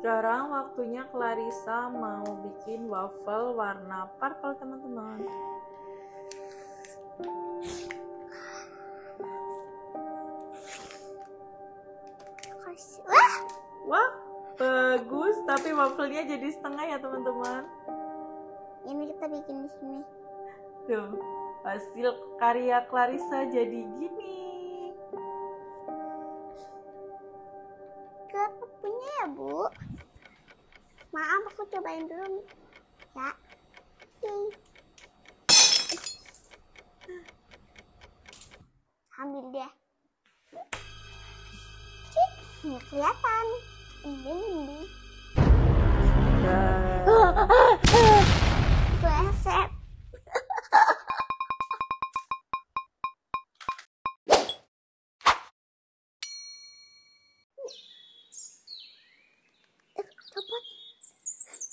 Sekarang waktunya Clarissa mau bikin waffle warna purple teman-teman. Wah, wah, bagus. Tapi waffle-nya jadi setengah ya teman-teman. Ini kita bikin di sini. Tuh, hasil karya Clarissa jadi gini. aku punya ya bu maaf aku cobain dulu ya oke ambil deh Cik, nggak kelihatan ini ini Kleset.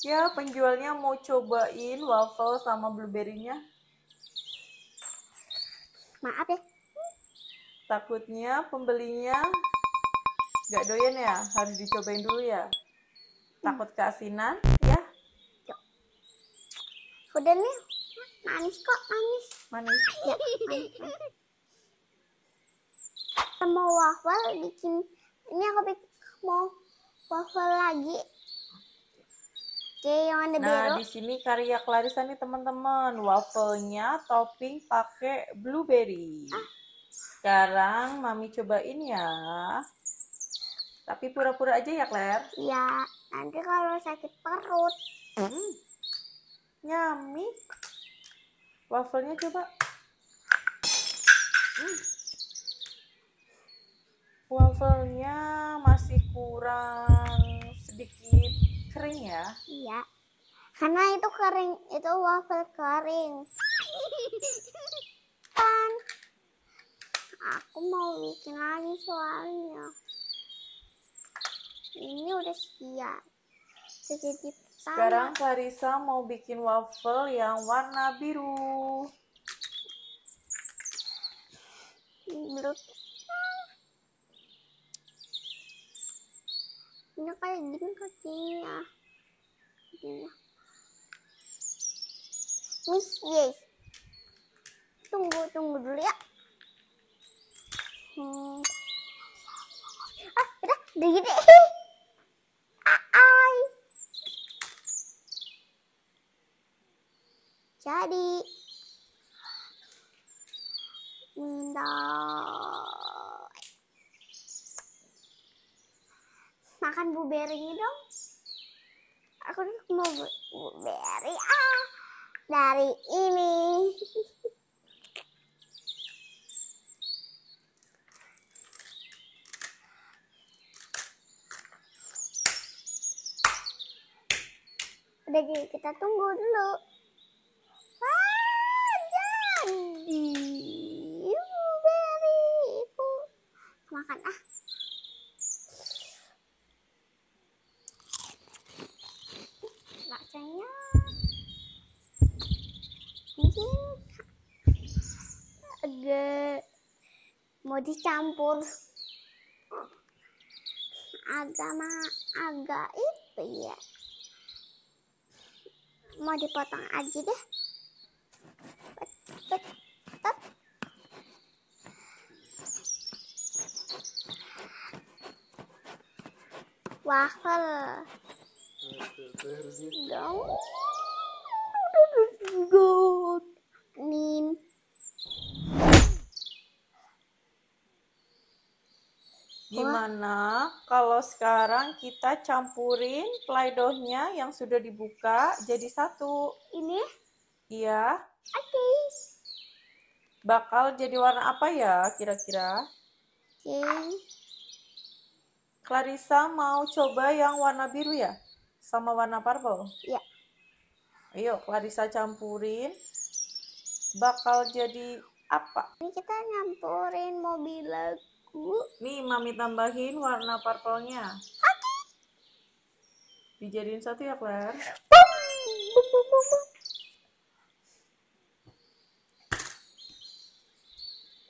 Ya, penjualnya mau cobain waffle sama blueberry-nya? Maaf ya. Takutnya pembelinya gak doyan ya, harus dicobain dulu ya. Takut keasinan, ya? Udah nih, manis kok, manis. Manis. Ya, manis. manis. Mau waffle bikin, ini aku bikin, mau waffle lagi Okay, yang ada nah, Nah, di sini karya Clarissa nih teman-teman. Waffle-nya topping pakai blueberry. Ah. Sekarang Mami cobain ya. Tapi pura-pura aja ya, Claire? Iya, nanti kalau sakit perut. Hmm. Nyami. Waffle-nya coba. Hmm. Waffle-nya masih kurang sedikit kering ya? Iya. Karena itu kering, itu waffle kering. Kan. Aku mau bikin lagi soalnya. Ini udah siap. Udah Sekarang Clarissa mau bikin waffle yang warna biru. Biru ini kayak gini kakinya kakinya Miss Yes tunggu tunggu dulu ya hmm. ah udah udah gini Aai. jadi minta makan blueberry dong aku mau blueberry ah dari ini udah jadi kita tunggu dulu dicampur agama agak itu ya mau dipotong aja deh bet, bet, dong go kalau sekarang kita campurin playdohnya yang sudah dibuka jadi satu. Ini? Iya. Oke. Okay. Bakal jadi warna apa ya kira-kira? Oke. Okay. Clarissa mau coba yang warna biru ya? Sama warna purple? Iya. Ayo Clarissa campurin. Bakal jadi apa? Ini kita nyampurin mobil Nih, Mami tambahin warna purple-nya. Oke. Dijadiin satu ya, Claire. Bum, bum, bum, bum,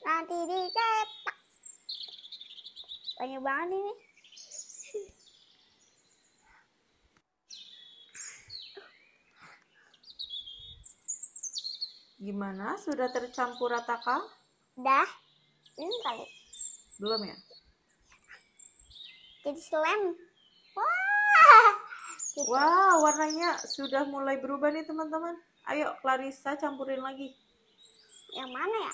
Nanti dicetak. Banyak banget ini. Gimana? Sudah tercampur rata kah? Dah. Ini kali. Belum ya? Jadi slime. Wah. wah Wow, warnanya sudah mulai berubah nih teman-teman. Ayo Clarissa campurin lagi. Yang mana ya?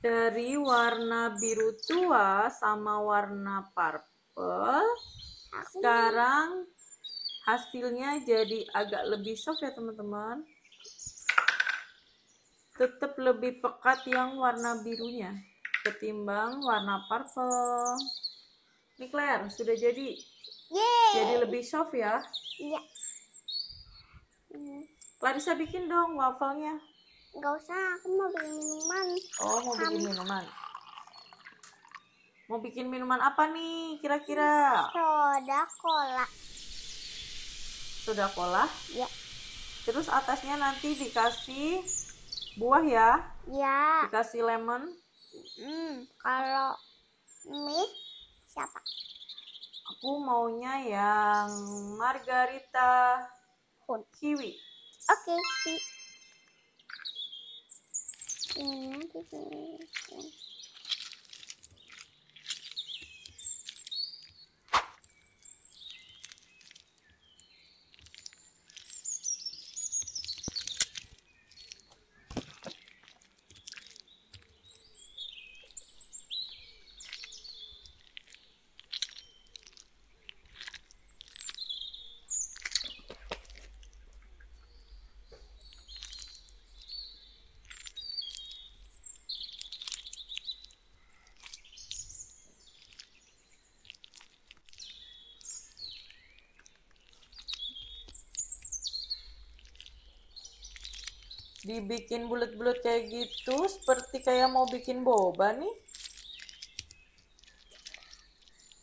Dari warna biru tua sama warna purple, sekarang hasilnya jadi agak lebih soft ya teman-teman tetap lebih pekat yang warna birunya ketimbang warna purple ini Claire sudah jadi Yeay. jadi lebih soft ya iya hmm. Clarissa bikin dong wafelnya Gak usah, aku mau bikin minuman. Oh, mau bikin minuman. Mau bikin minuman apa nih kira-kira? Soda cola. Soda cola? Ya. Terus atasnya nanti dikasih buah ya ya dikasih lemon hmm kalau mie siapa aku maunya yang margarita Hun. kiwi oke okay, ini. dibikin bulat-bulat kayak gitu seperti kayak mau bikin boba nih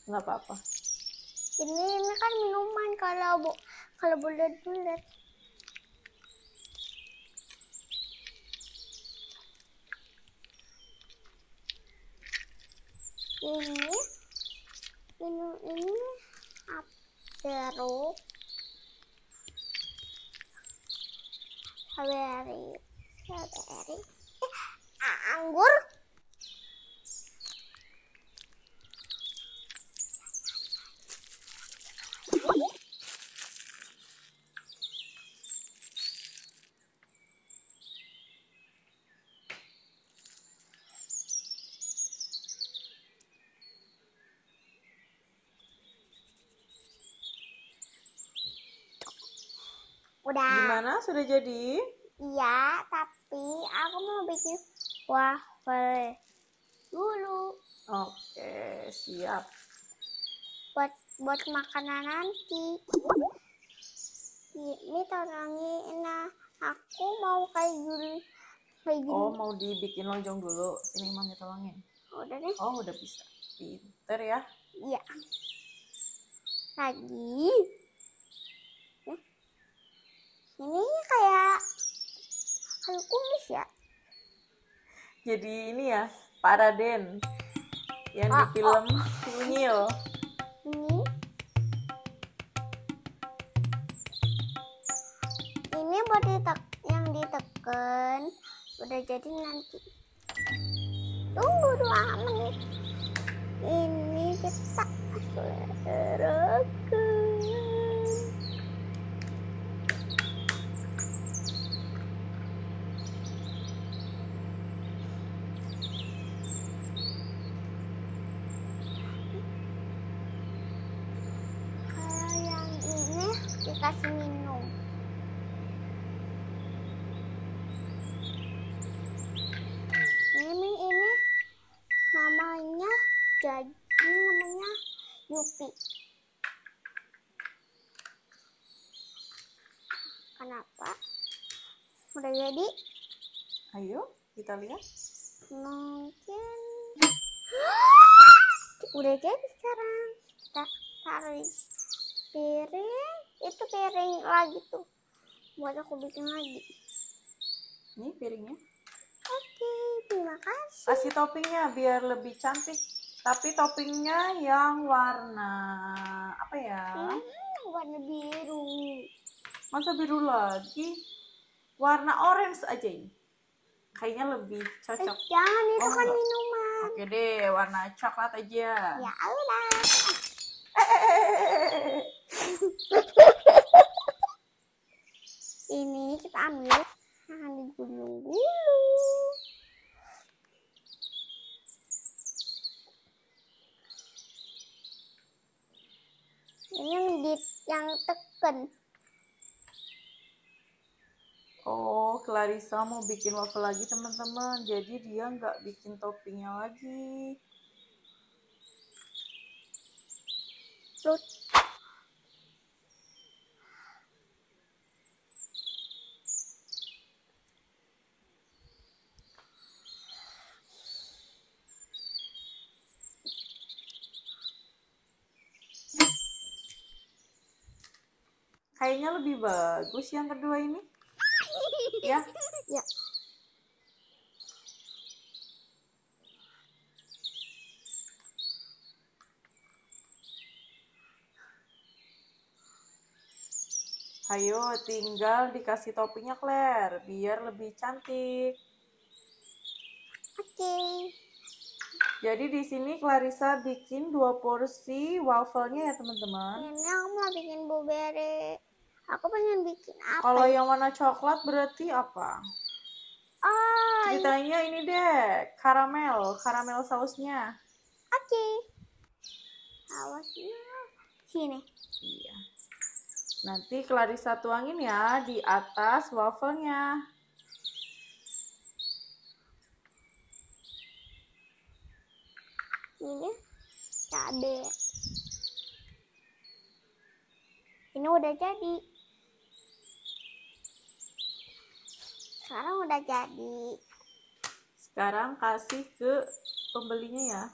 nggak apa-apa ini ini kan minuman kalau bu kalau bulat-bulat ini Udah. Gimana? Sudah jadi? Iya, tapi aku mau bikin waffle dulu. Oke, siap. Buat buat makanan nanti. Ini tolongin aku mau kayak gini. Oh, mau dibikin lonjong dulu. Sini mami tolongin. Oh, udah deh. Oh, udah bisa. Pinter ya. Iya. Lagi ini kayak kayu kumis ya jadi ini ya paraden yang oh, di film oh. ini ini buat ditek yang diteken udah jadi nanti tunggu dua menit ini kita suaraku jadi namanya Yupi kenapa udah jadi ayo kita lihat mungkin udah jadi sekarang kita taruh piring itu piring lagi tuh buat aku bikin lagi ini piringnya oke terima kasih kasih toppingnya biar lebih cantik tapi toppingnya yang warna apa ya hmm, warna biru masa biru lagi warna orange aja ini kayaknya lebih cocok eh, jangan itu ya, oh, kan minuman oke deh warna coklat aja ya Allah ini kita ambil nah, di gulung-gulung yang di yang teken oh Clarissa mau bikin waffle lagi teman-teman jadi dia nggak bikin toppingnya lagi Tut. kayaknya lebih bagus yang kedua ini ya ya Ayo tinggal dikasih topinya Claire biar lebih cantik. Oke. Okay. Jadi di sini Clarissa bikin dua porsi wafelnya ya teman-teman. Ini aku mau bikin blueberry aku pengen bikin apa kalau ya? yang warna coklat berarti apa oh ceritanya ini deh karamel karamel sausnya oke okay. sausnya sini iya nanti Clarissa tuangin ya di atas wafelnya ini cabe ini udah jadi Sekarang udah jadi. Sekarang kasih ke pembelinya ya.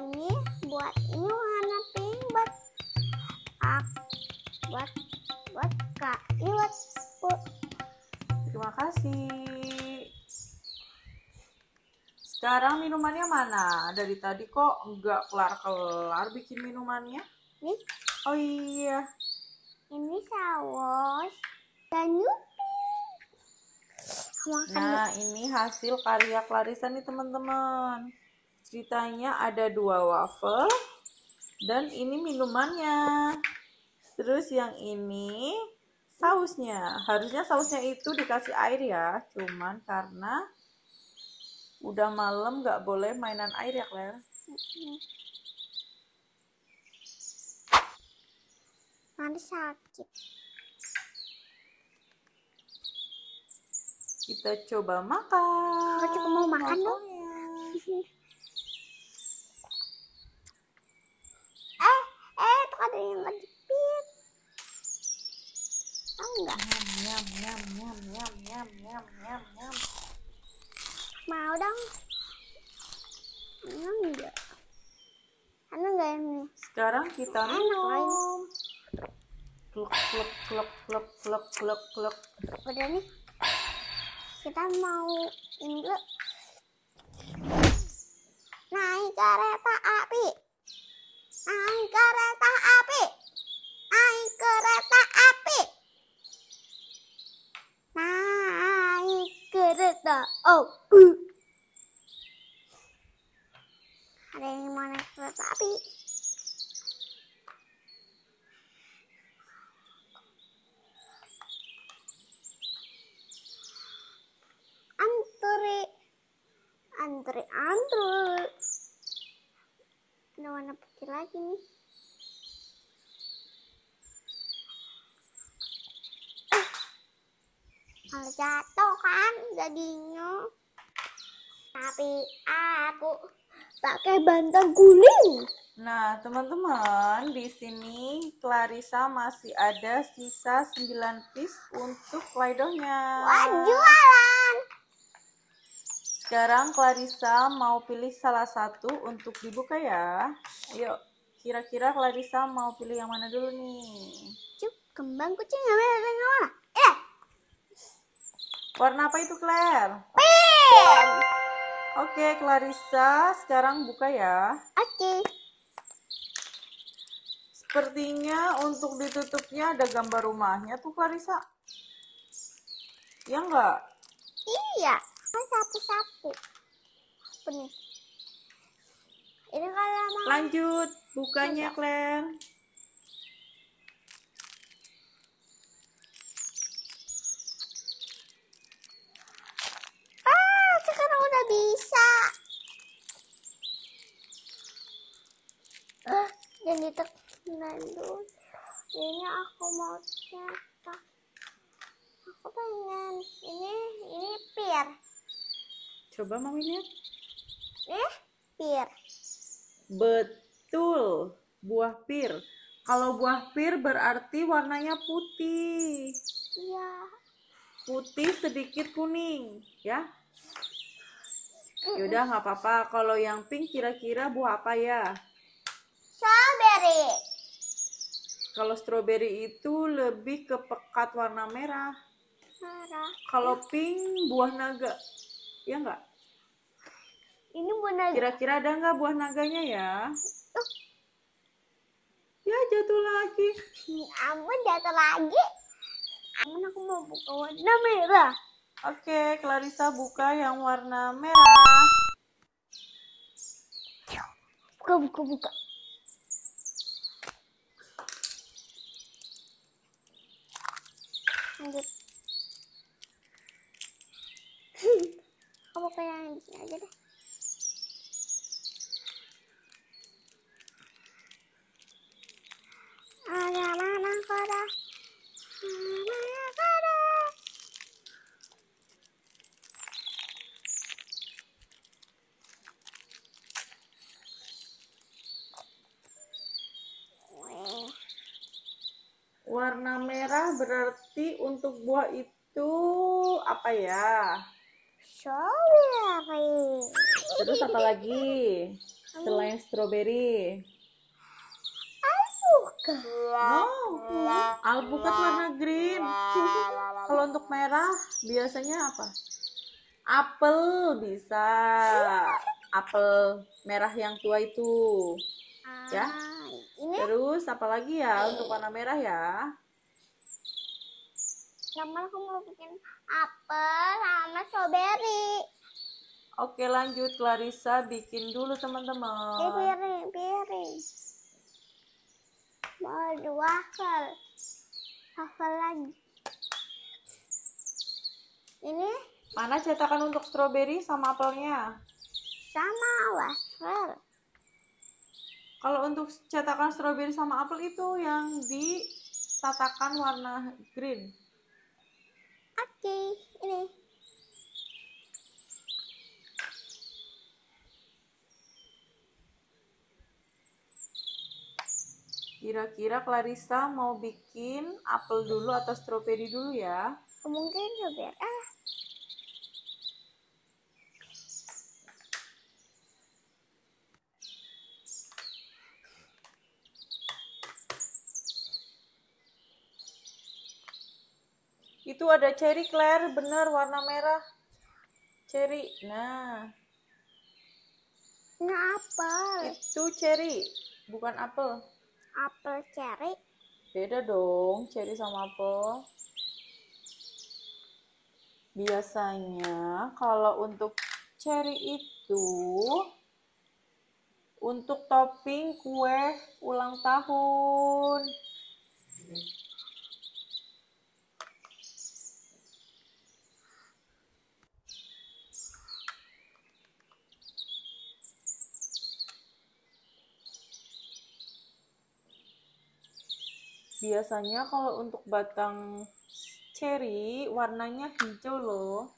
Ini buat ini warna pink buat ak buat buat kak ini buat bu. Terima kasih. Sekarang minumannya mana? Dari tadi kok nggak kelar-kelar bikin minumannya? Ini. Oh iya. Ini saus dan Yupi. Nah, ini hasil karya Clarissa nih teman-teman. Ceritanya ada dua waffle dan ini minumannya. Terus yang ini sausnya. Harusnya sausnya itu dikasih air ya, cuman karena udah malam nggak boleh mainan air ya, Claire. Nanti sakit. Kita coba makan. Aku mau makan dong. eh, eh, tuh ada yang ngejepit. Tahu nggak? Nyam, nyam, nyam, nyam, nyam, nyam, nyam, nyam. Mau dong. enggak? Anu enggak ini? Sekarang kita minum. Klok, klok, klok, klok, klok, klok, klok. Udah nih kita mau ini naik kereta api naik kereta api naik kereta api naik kereta oh ada yang mau naik kereta api Turi antri Andri ada warna putih lagi nih eh, malah jatuh kan jadinya tapi aku pakai bantal guling Nah, teman-teman, di sini Clarissa masih ada sisa 9 piece untuk lidohnya. Wah, jualan! Sekarang Clarissa mau pilih salah satu untuk dibuka ya. Ayo, kira-kira Clarissa mau pilih yang mana dulu nih? Cuk, kembang kucing ngambil warna warna. Eh. Warna apa itu, Claire? Pink. Oke, Clarissa, sekarang buka ya. Oke. Sepertinya untuk ditutupnya ada gambar rumahnya tuh, Clarissa. Ya enggak? Iya kan sapu-sapu apa nih ini kalau mau lanjut bukanya klem Claire ah sekarang udah bisa ah, jadi tekan dulu ini aku mau cetak aku pengen ini ini pir Coba mami lihat. Eh, pir. Betul, buah pir. Kalau buah pir berarti warnanya putih. Iya. Putih sedikit kuning, ya. Yaudah nggak apa-apa. Kalau yang pink kira-kira buah apa ya? Strawberry. Kalau strawberry itu lebih ke pekat warna merah. Merah. Kalau pink buah naga. Ya enggak. Ini buah naga. Kira-kira ada nggak buah naganya ya? Oh. Ya jatuh lagi. Ampun jatuh lagi. aku mau buka warna merah. Oke, Clarissa buka yang warna merah. Buka, buka, buka. Lanjut. aku pengen yang aja deh. warna merah berarti untuk buah itu apa ya? Strawberry. Terus apa lagi? Selain strawberry. No. Alpukat warna green. Kalau untuk merah biasanya apa? Apel bisa. Apel merah yang tua itu. Ah, ya. Terus apa lagi ya untuk warna merah ya? Lama aku mau bikin apel sama strawberry. Oke lanjut Clarissa bikin dulu teman-teman. Piring, eh, piring mau oh, waffle waffle lagi ini mana cetakan untuk stroberi sama apelnya sama waffle kalau untuk cetakan stroberi sama apel itu yang ditatakan warna green oke okay, ini Kira-kira Clarissa mau bikin apel dulu atau stroberi dulu ya? Mungkin stroberi. Ya, ah. Itu ada cherry Claire, bener warna merah. Cherry. Nah. Ini nah, apel. Itu cherry, bukan apel apel cherry? Beda dong, cherry sama apel. Biasanya kalau untuk cherry itu untuk topping kue ulang tahun. biasanya kalau untuk batang cherry warnanya hijau loh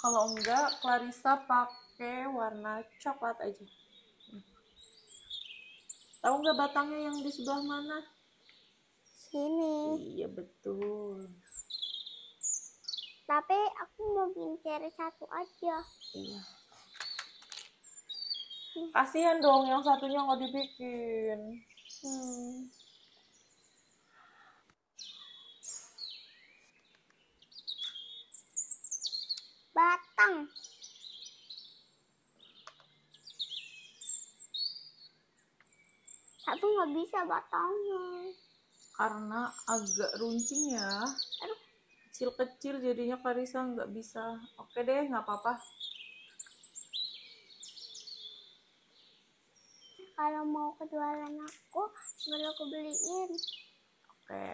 kalau enggak Clarissa pakai warna coklat aja tahu enggak batangnya yang di sebelah mana sini iya betul tapi aku mau bikin cherry satu aja iya kasihan dong yang satunya nggak dibikin hmm. matang. Tapi nggak bisa batangnya. Karena agak runcing ya. Kecil-kecil jadinya Karisa nggak bisa. Oke deh, nggak apa-apa. Kalau mau kejualan aku, baru aku beliin. Oke.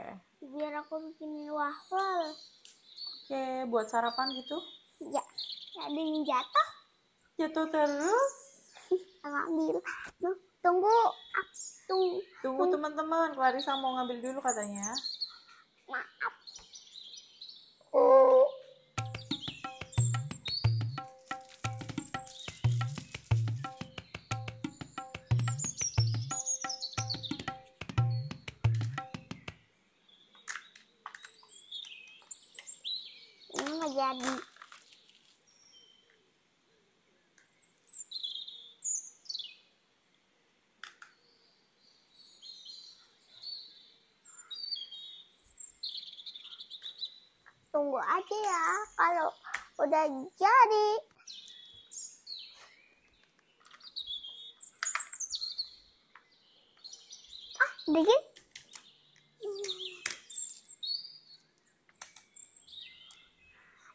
Biar aku bikin waffle. Oke, buat sarapan gitu? Iya ada yang jatuh jatuh terus ambil tunggu tunggu tunggu teman-teman Clarissa mau ngambil dulu katanya maaf oh nanti ya kalau udah jadi. Ah, dikit.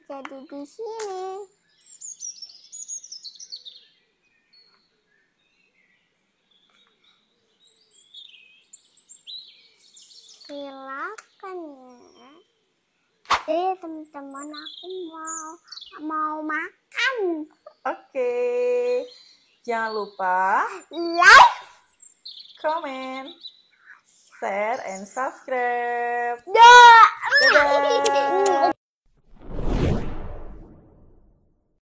Jadi di sini. silakan ya. Eh teman-teman aku mau mau makan. Oke. Jangan lupa like, comment, share, and subscribe. Dadah.